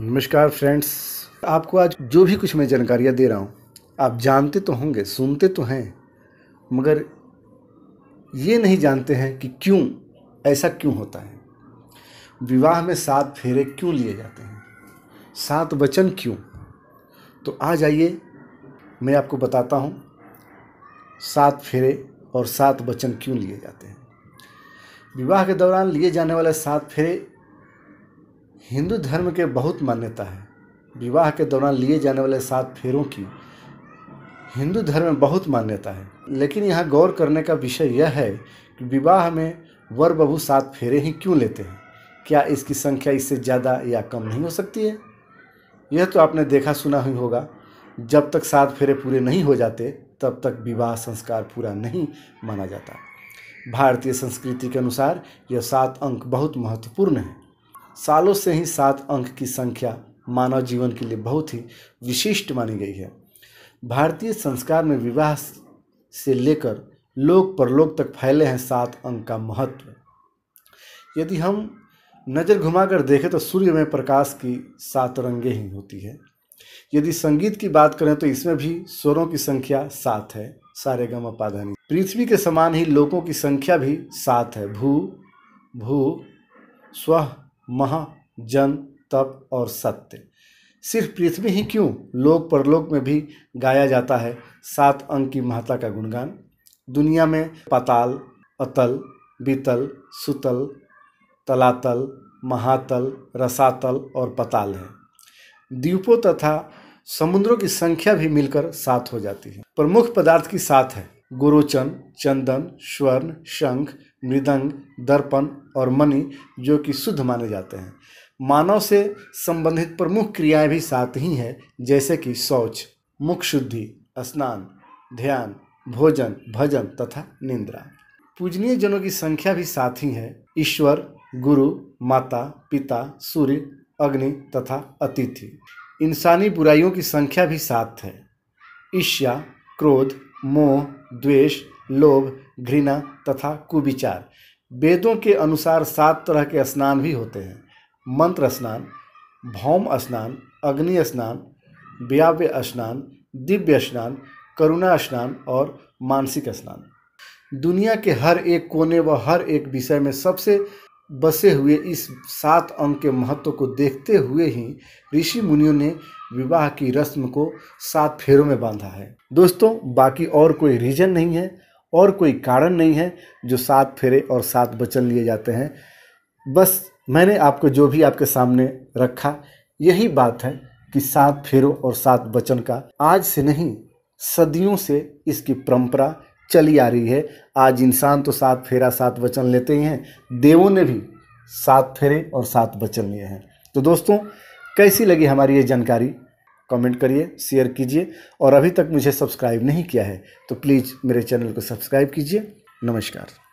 नमस्कार फ्रेंड्स आपको आज जो भी कुछ मैं जानकारियाँ दे रहा हूँ आप जानते तो होंगे सुनते तो हैं मगर ये नहीं जानते हैं कि क्यों ऐसा क्यों होता है विवाह में सात फेरे क्यों लिए जाते हैं सात वचन क्यों तो आ जाइए मैं आपको बताता हूँ सात फेरे और सात वचन क्यों लिए जाते हैं विवाह के दौरान लिए जाने वाले सात फेरे हिंदू धर्म के बहुत मान्यता है विवाह के दौरान लिए जाने वाले सात फेरों की हिंदू धर्म में बहुत मान्यता है लेकिन यहाँ गौर करने का विषय यह है कि विवाह में वर बहु सात फेरे ही क्यों लेते हैं क्या इसकी संख्या इससे ज़्यादा या कम नहीं हो सकती है यह तो आपने देखा सुना ही होगा जब तक सात फेरे पूरे नहीं हो जाते तब तक विवाह संस्कार पूरा नहीं माना जाता भारतीय संस्कृति के अनुसार यह सात अंक बहुत महत्वपूर्ण हैं सालों से ही सात अंक की संख्या मानव जीवन के लिए बहुत ही विशिष्ट मानी गई है भारतीय संस्कार में विवाह से लेकर लोक परलोक तक फैले हैं सात अंक का महत्व यदि हम नज़र घुमाकर देखें तो सूर्य में प्रकाश की सात रंगे ही होती है यदि संगीत की बात करें तो इसमें भी स्वरों की संख्या सात है सारे गम अपाधानी पृथ्वी के समान ही लोगों की संख्या भी सात है भू भू स्व महा जन तप और सत्य सिर्फ पृथ्वी ही क्यों लोक परलोक में भी गाया जाता है सात अंक की महता का गुणगान दुनिया में पाताल अतल बीतल सुतल तलातल महातल रसातल और पताल है द्वीपों तथा समुद्रों की संख्या भी मिलकर सात हो जाती है प्रमुख पदार्थ की सात है गुरोचन चंदन स्वर्ण शंख मृदंग दर्पण और मणि जो कि शुद्ध माने जाते हैं मानव से संबंधित प्रमुख क्रियाएं भी सात ही हैं जैसे कि शौच मुख शुद्धि स्नान ध्यान भोजन भजन तथा निंद्रा पूजनीय जनों की संख्या भी साथ ही है ईश्वर गुरु माता पिता सूर्य अग्नि तथा अतिथि इंसानी बुराइयों की संख्या भी सात है ईष्या क्रोध मोह द्वेष लोभ घृणा तथा कुविचार वेदों के अनुसार सात तरह के स्नान भी होते हैं मंत्र स्नान भौम स्नान अग्नि स्नान व्याव्य स्नान दिव्य स्नान करुणा स्नान और मानसिक स्नान दुनिया के हर एक कोने व हर एक विषय में सबसे बसे हुए इस सात अंग के महत्व को देखते हुए ही ऋषि मुनियों ने विवाह की रस्म को सात फेरों में बांधा है दोस्तों बाकी और कोई रीजन नहीं है और कोई कारण नहीं है जो सात फेरे और सात वचन लिए जाते हैं बस मैंने आपको जो भी आपके सामने रखा यही बात है कि सात फेरों और सात वचन का आज से नहीं सदियों से इसकी परंपरा चली आ रही है आज इंसान तो सात फेरा सात वचन लेते ही हैं देवों ने भी सात फेरे और सात वचन लिए हैं तो दोस्तों कैसी लगी हमारी ये जानकारी कमेंट करिए शेयर कीजिए और अभी तक मुझे सब्सक्राइब नहीं किया है तो प्लीज़ मेरे चैनल को सब्सक्राइब कीजिए नमस्कार